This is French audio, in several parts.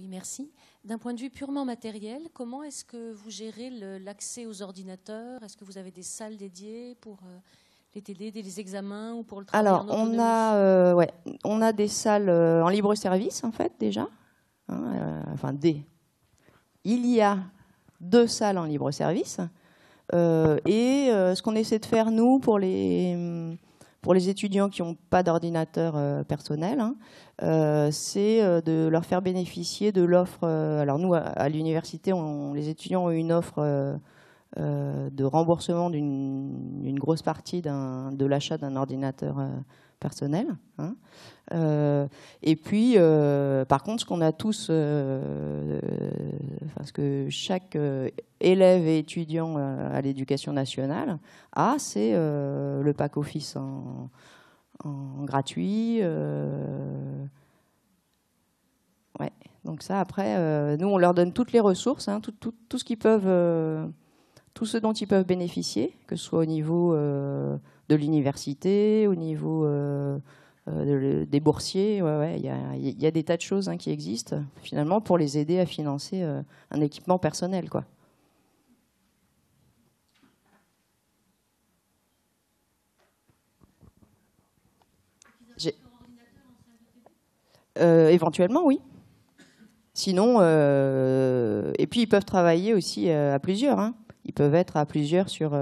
Oui, merci. D'un point de vue purement matériel, comment est-ce que vous gérez l'accès aux ordinateurs Est-ce que vous avez des salles dédiées pour euh, les TD, les examens ou pour le travail Alors, on a, euh, ouais, on a des salles euh, en libre service, en fait, déjà. Hein, enfin, des. Il y a deux salles en libre service. et ce qu'on essaie de faire, nous, pour les pour les étudiants qui n'ont pas d'ordinateur euh, personnel, hein, euh, c'est euh, de leur faire bénéficier de l'offre. alors nous, à, à l'université, les étudiants ont une offre de remboursement d'une grosse partie de l'achat d'un ordinateur personnel. Hein. Euh, et puis, euh, par contre, ce qu'on a tous, parce euh, que chaque élève et étudiant à l'éducation nationale a, c'est le pack office en, gratuit. ouais. Donc ça, après, nous, on leur donne toutes les ressources, hein, tout, tout, tout, ce qu'ils peuvent, tout ce dont ils peuvent bénéficier, que ce soit au niveau de l'université, au niveau euh, euh, des boursiers. il, y a, des tas de choses hein, qui existent finalement pour les aider à financer euh, un équipement personnel, quoi. éventuellement, oui. Sinon, et puis ils peuvent travailler aussi à plusieurs. Hein. Ils peuvent être à plusieurs sur,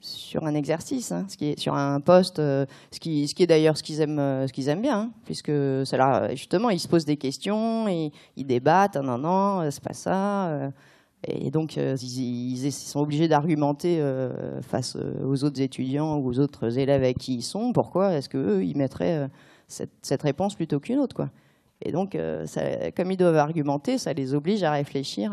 sur un exercice, hein, sur un poste, euh, ce, qui, est d'ailleurs ce qu'ils aiment, euh, ce qu'ils aiment bien, hein, puisque euh, justement, ils se posent des questions, et, ils débattent, non, non, c'est pas ça, et donc ils, sont obligés d'argumenter face aux autres étudiants ou aux autres élèves avec qui ils sont, pourquoi est-ce qu'eux, ils mettraient cette, réponse plutôt qu'une autre, quoi. Et donc, comme ils doivent argumenter, ça les oblige à réfléchir.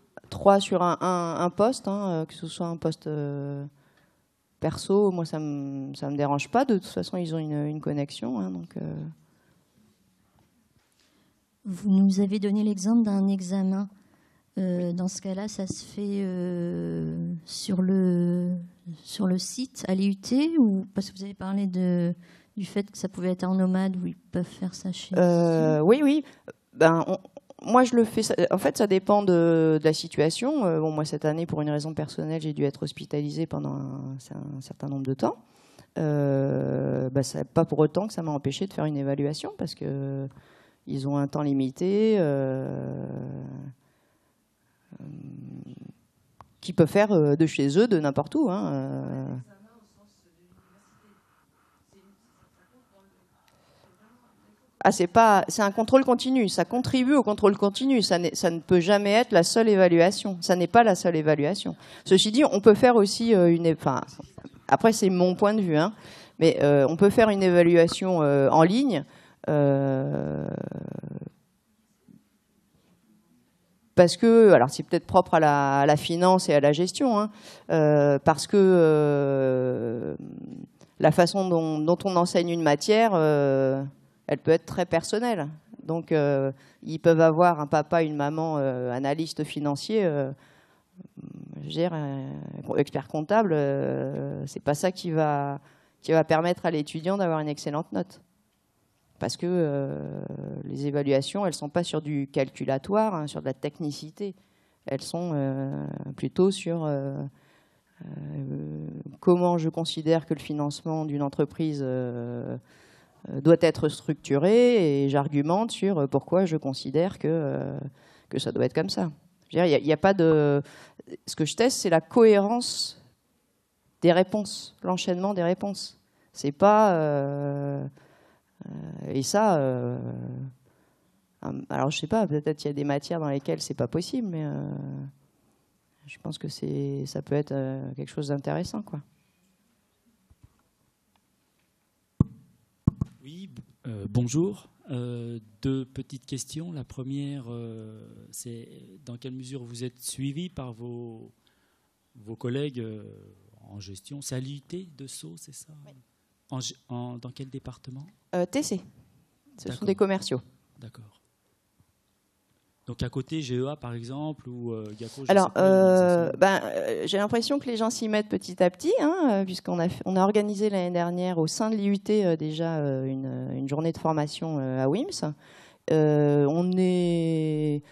trois sur un, un, poste, hein, euh, que ce soit un poste euh, perso, moi ça me ça me dérange pas. De toute façon, ils ont une, connexion, hein, donc. Euh. Vous nous avez donné l'exemple d'un examen. dans ce cas-là, ça se fait sur le sur le site à l'IUT ou parce que vous avez parlé de du fait que ça pouvait être en nomade où ils peuvent faire ça chez. oui, oui. Ben, on, moi, je le fais. En fait, ça dépend de, la situation. Euh, bon, moi, cette année, pour une raison personnelle, j'ai dû être hospitalisée pendant un, certain nombre de temps. Euh, bah, pas pour autant que ça m'a empêché de faire une évaluation parce que euh, ils ont un temps limité qui peut faire de chez eux, de n'importe où. Hein. Ah, c'est pas, c'est un contrôle continu. Ça contribue au contrôle continu. Ça, ça ne peut jamais être la seule évaluation. Ça n'est pas la seule évaluation. Ceci dit, on peut faire aussi euh, une, enfin, après c'est mon point de vue, hein, mais euh, on peut faire une évaluation euh, en ligne. parce que, alors c'est peut-être propre à la, finance et à la gestion, hein, parce que la façon dont, on enseigne une matière, elle peut être très personnelle. Donc, euh, ils peuvent avoir un papa, une maman, euh, analyste financier, euh, je veux dire, expert comptable. c'est pas ça qui va, qui va permettre à l'étudiant d'avoir une excellente note. Parce que les évaluations, elles sont pas sur du calculatoire, hein, sur de la technicité. Elles sont plutôt sur comment je considère que le financement d'une entreprise euh, doit être structuré et j'argumente sur euh, pourquoi je considère que, euh, que ça doit être comme ça. Il y a pas de. Ce que je teste, c'est la cohérence des réponses, l'enchaînement des réponses. C'est pas. et ça. alors je sais pas, peut-être qu'il y a des matières dans lesquelles c'est pas possible, mais je pense que c'est, ça peut être quelque chose d'intéressant, quoi. Euh, bonjour. Euh, deux petites questions. La première, euh, c'est dans quelle mesure vous êtes suivi par vos, vos collègues en gestion C'est à de Sceaux, c'est ça Dans quel département TC. Ce sont des commerciaux. D'accord. Donc à côté GEA par exemple ou euh, Gaco, Alors euh, euh, ben, j'ai l'impression que les gens s'y mettent petit à petit, hein, puisqu'on a, on a organisé l'année dernière au sein de l'IUT déjà une, journée de formation à WIMS. on est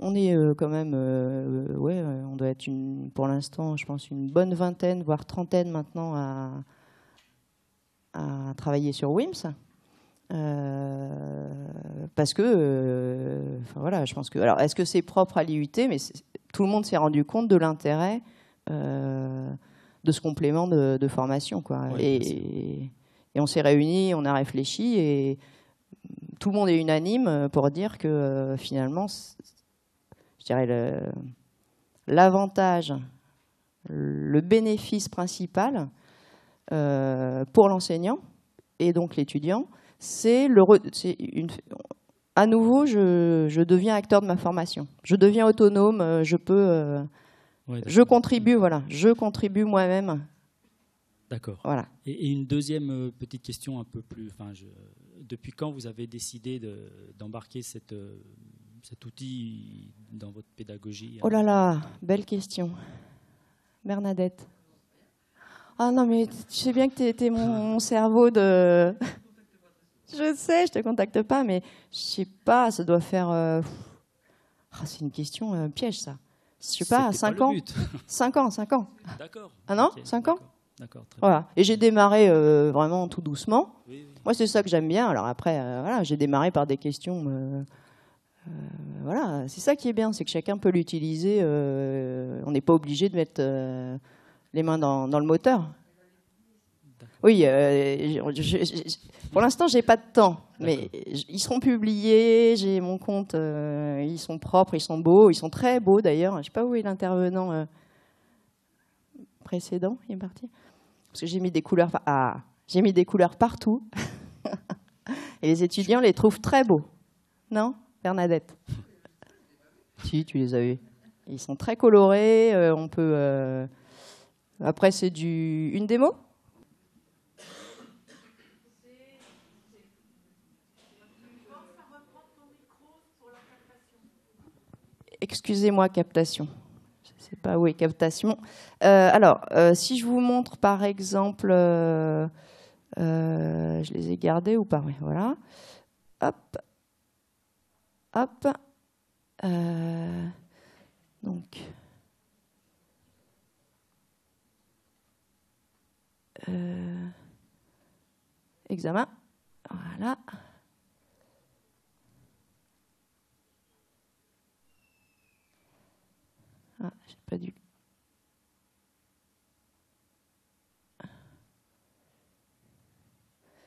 on est quand même, ouais, on doit être une, pour l'instant, je pense, une bonne vingtaine, voire trentaine maintenant à travailler sur WIMS. Euh, parce que, euh, voilà, je pense que. Alors, est-ce que c'est propre à l'IUT Mais tout le monde s'est rendu compte de l'intérêt euh, de ce complément de, formation, quoi. et, on s'est réunis, on a réfléchi, et tout le monde est unanime pour dire que finalement, je dirais l'avantage, le, bénéfice principal pour l'enseignant et donc l'étudiant c'est le une, à nouveau, je, je, deviens acteur de ma formation. Je deviens autonome, euh, je peux, euh, je contribue, voilà, je contribue moi-même. D'accord. Voilà. Et, une deuxième euh, petite question un peu plus, enfin, depuis quand vous avez décidé d'embarquer cet outil dans votre pédagogie hein? Oh là là, belle question. Bernadette. Ah non, mais je sais bien que tu étais mon cerveau de, je sais, je te contacte pas, mais je sais pas, ça doit faire. Euh, ah, c'est une question euh, piège, ça. Je sais pas, 5 ans. 5 ans, 5 ans. D'accord. Un an 5 ans D'accord. Voilà. Et j'ai démarré euh, vraiment tout doucement. Moi, c'est ça que j'aime bien. Alors après, voilà, j'ai démarré par des questions. voilà, c'est ça qui est bien, c'est que chacun peut l'utiliser. on n'est pas obligé de mettre les mains dans, le moteur. Oui, je, pour l'instant, j'ai pas de temps, mais ils seront publiés. J'ai mon compte. Euh, ils sont propres, ils sont beaux, ils sont très beaux d'ailleurs. Je sais pas où est l'intervenant euh, précédent. Il est parti parce que j'ai mis des couleurs. Ah, j'ai mis des couleurs partout. Et les étudiants les trouvent très beaux. Non, Bernadette Si, tu les as eus. Ils sont très colorés. Euh, on peut. Après, c'est du une démo. Excusez-moi, captation. Je ne sais pas où est captation. Euh, alors, euh, si je vous montre par exemple, euh, je les ai gardés ou pas voilà. Hop, hop. donc. examen. Voilà. pas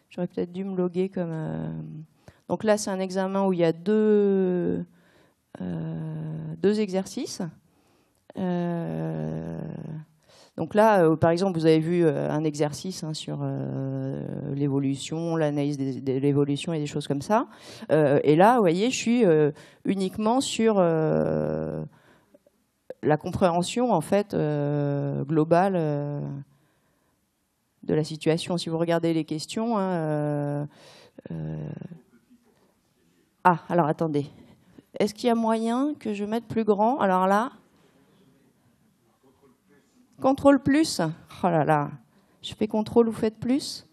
J'aurais peut-être dû me loguer comme. Euh, donc là, c'est un examen où il y a deux, euh, deux exercices. Euh, donc là, par exemple, vous avez vu un exercice hein, sur l'évolution, l'analyse de l'évolution et des choses comme ça. et là, vous voyez, je suis uniquement sur la compréhension en fait euh, globale euh, de la situation. Si vous regardez les questions, hein, euh, ah alors attendez, est-ce qu'il y a moyen que je mette plus grand Alors là, contrôle plus. Oh là là, je fais contrôle ou faites plus.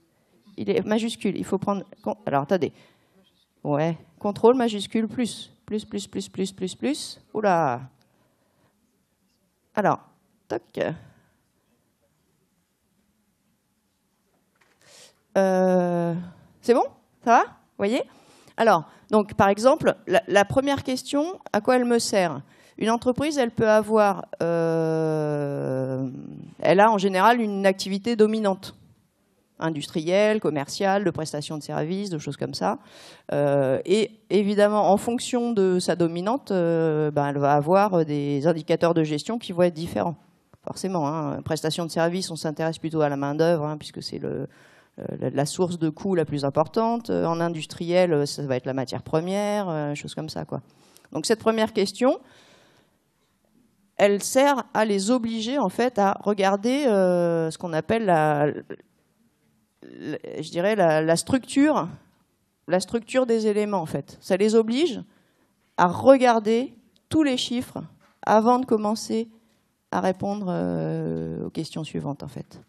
Il est majuscule. Il faut prendre. Alors attendez. Ouais, contrôle majuscule plus plus, plus, plus, plus, plus, plus. Oula alors, toc. Euh, c'est bon Ça va Vous voyez Alors, donc, par exemple, la, première question, à quoi elle me sert Une entreprise, elle peut avoir... Euh, elle a en général une activité dominante industriel, commercial, de prestations de services, de choses comme ça. Euh, et évidemment, en fonction de sa dominante, euh, ben, elle va avoir des indicateurs de gestion qui vont être différents. Forcément, hein. prestations de services, on s'intéresse plutôt à la main-d'œuvre, hein, puisque c'est euh, la source de coût la plus importante. En industriel, ça va être la matière première, choses comme ça. Quoi. Donc cette première question, elle sert à les obliger en fait à regarder ce qu'on appelle la, je dirais, la, la, structure, la structure des éléments, en fait. Ça les oblige à regarder tous les chiffres avant de commencer à répondre euh, aux questions suivantes, en fait.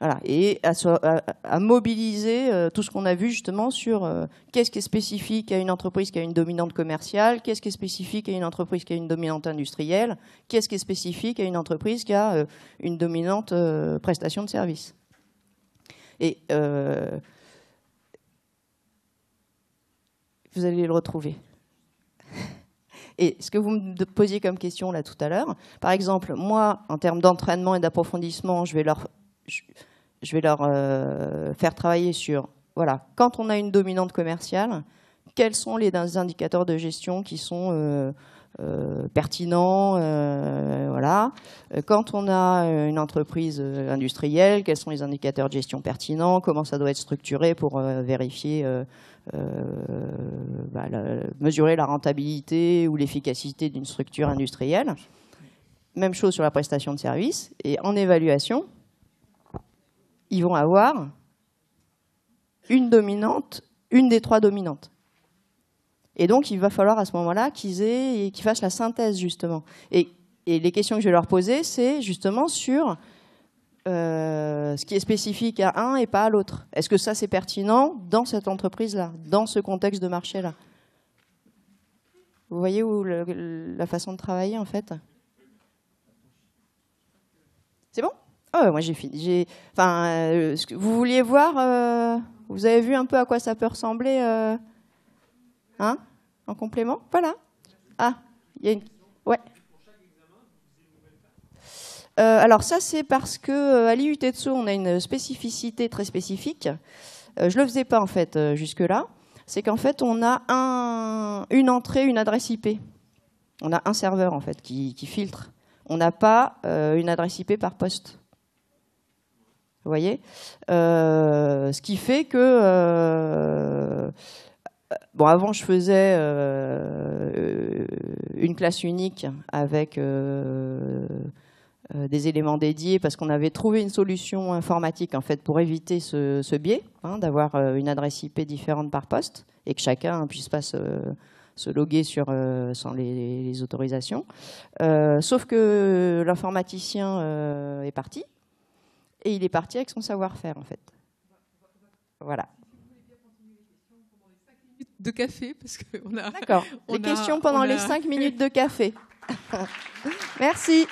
Voilà, et à, mobiliser euh, tout ce qu'on a vu justement sur euh, qu'est-ce qui est spécifique à une entreprise qui a une dominante commerciale, qu'est-ce qui est spécifique à une entreprise qui a une dominante industrielle, qu'est-ce qui est spécifique à une entreprise qui a une dominante prestation de services. Et euh, vous allez le retrouver. Et ce que vous me posiez comme question là tout à l'heure, par exemple, moi, en termes d'entraînement et d'approfondissement, je vais leur, je, vais leur euh, faire travailler sur, voilà, quand on a une dominante commerciale, quels sont les indicateurs de gestion qui sont euh, euh, pertinent, euh, voilà. Euh, quand on a une entreprise industrielle, quels sont les indicateurs de gestion pertinents, comment ça doit être structuré pour vérifier, bah, mesurer la rentabilité ou l'efficacité d'une structure industrielle. Même chose sur la prestation de service. Et en évaluation, ils vont avoir une dominante, une des trois dominantes. Et donc, il va falloir à ce moment-là qu'ils aient, qu'ils fassent la synthèse justement. Et, les questions que je vais leur poser, c'est justement sur euh, ce qui est spécifique à un et pas à l'autre. Est-ce que ça c'est pertinent dans cette entreprise-là, dans ce contexte de marché-là Vous voyez où la façon de travailler en fait C'est bon Oh, moi j'ai fini. Enfin, euh, vous vouliez voir euh, Vous avez vu un peu à quoi ça peut ressembler Hein en complément Voilà. Ah, il y a une. Ouais. Euh, alors ça, c'est parce que euh, à on a une spécificité très spécifique. Euh, je ne le faisais pas en fait jusque-là. C'est qu'en fait, on a un, une entrée, une adresse IP. On a un serveur en fait qui filtre. On n'a pas une adresse IP par poste. Vous voyez Ce qui fait que euh, bon, avant, je faisais euh, une classe unique avec euh, des éléments dédiés parce qu'on avait trouvé une solution informatique en fait pour éviter ce, biais hein, d'avoir une adresse IP différente par poste et que chacun ne puisse pas se, loguer sur, sans les, les autorisations. sauf que l'informaticien est parti et il est parti avec son savoir-faire en fait. Voilà de café parce qu'on a. D'accord. Des questions pendant les 5 minutes de café. Merci.